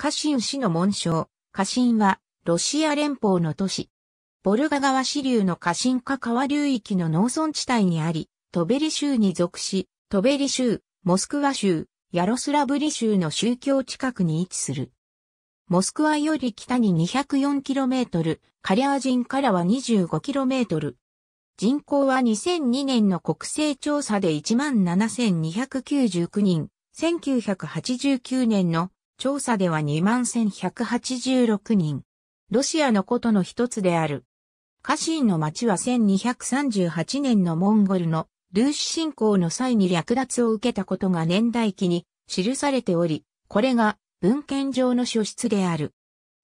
カシン氏の紋章、カシンは、ロシア連邦の都市。ボルガ川支流のカシンカ川流域の農村地帯にあり、トベリ州に属し、トベリ州、モスクワ州、ヤロスラブリ州の宗教近くに位置する。モスクワより北に 204km、カリア人からは 25km。人口は2002年の国勢調査で17,299人、1989年の調査では21,186人。ロシアのことの一つである。カシンの町は1238年のモンゴルのルーシ侵攻の際に略奪を受けたことが年代記に記されており、これが文献上の書出である。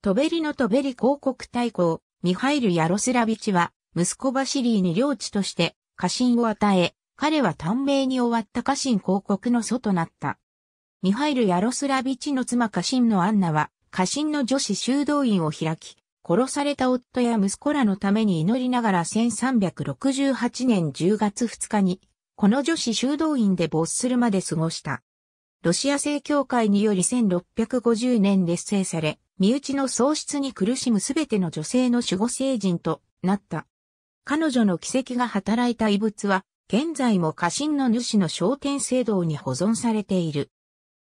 トベリのトベリ広告大公、ミハイル・ヤロスラビチは、息子バシリーに領地として、家臣を与え、彼は短命に終わった家臣広告の祖となった。ミハイル・ヤロスラビチの妻家臣のアンナは、家臣の女子修道院を開き、殺された夫や息子らのために祈りながら1368年10月2日に、この女子修道院で没するまで過ごした。ロシア正教会により1650年劣勢され、身内の喪失に苦しむすべての女性の守護聖人となった。彼女の奇跡が働いた遺物は、現在も家臣の主の昇天聖堂に保存されている。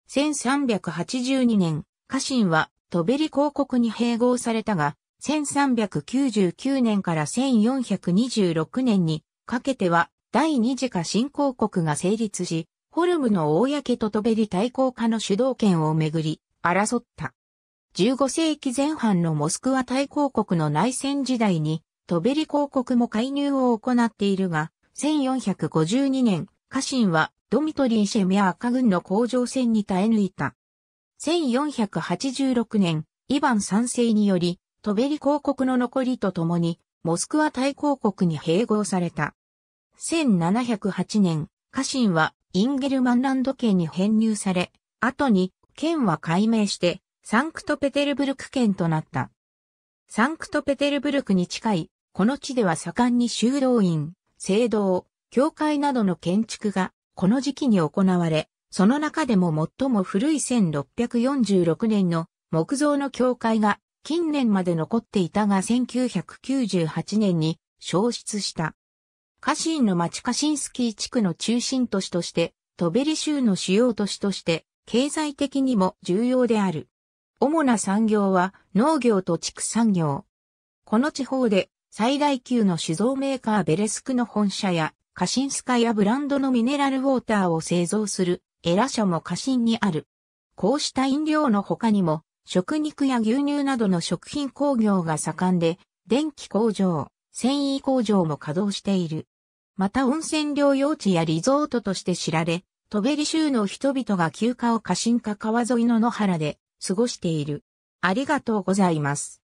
1382年、家臣は、トベリ公国に併合されたが、1399年から1426年にかけては、第二次家臣公国が成立し、ホルムの大焼けとトベリ対抗家の主導権をめぐり、争った。15世紀前半のモスクワ対抗国の内戦時代に、トベリ公国も介入を行っているが、1452年、家臣はドミトリー・シェミアーカ軍の甲状腺に耐え抜いた。1486年、イヴァン三世により、トベリ公国の残りと共に、モスクワ大公国に併合された。1708年、家臣はインゲルマンランド県に編入され、後に県は改名してサンクトペテルブルク県となった。サンクトペテルブルクに近い、この地では盛んに修道院、聖堂、教会などの建築がこの時期に行われ、その中でも最も古い1646年の木造の教会が近年まで残っていたが1998年に消失した。カシーンの町カシンスキー地区の中心都市として、トベリ州の主要都市として、経済的にも重要である。主な産業は農業と畜産業。この地方で最大級の酒造メーカーベレスクの本社やカシンスカやブランドのミネラルウォーターを製造するエラ社もカシンにある。こうした飲料の他にも、食肉や牛乳などの食品工業が盛んで、電気工場、繊維工場も稼働している。また温泉療養地やリゾートとして知られ、トベリ州の人々が休暇を過信か川沿いの野原で過ごしている。ありがとうございます。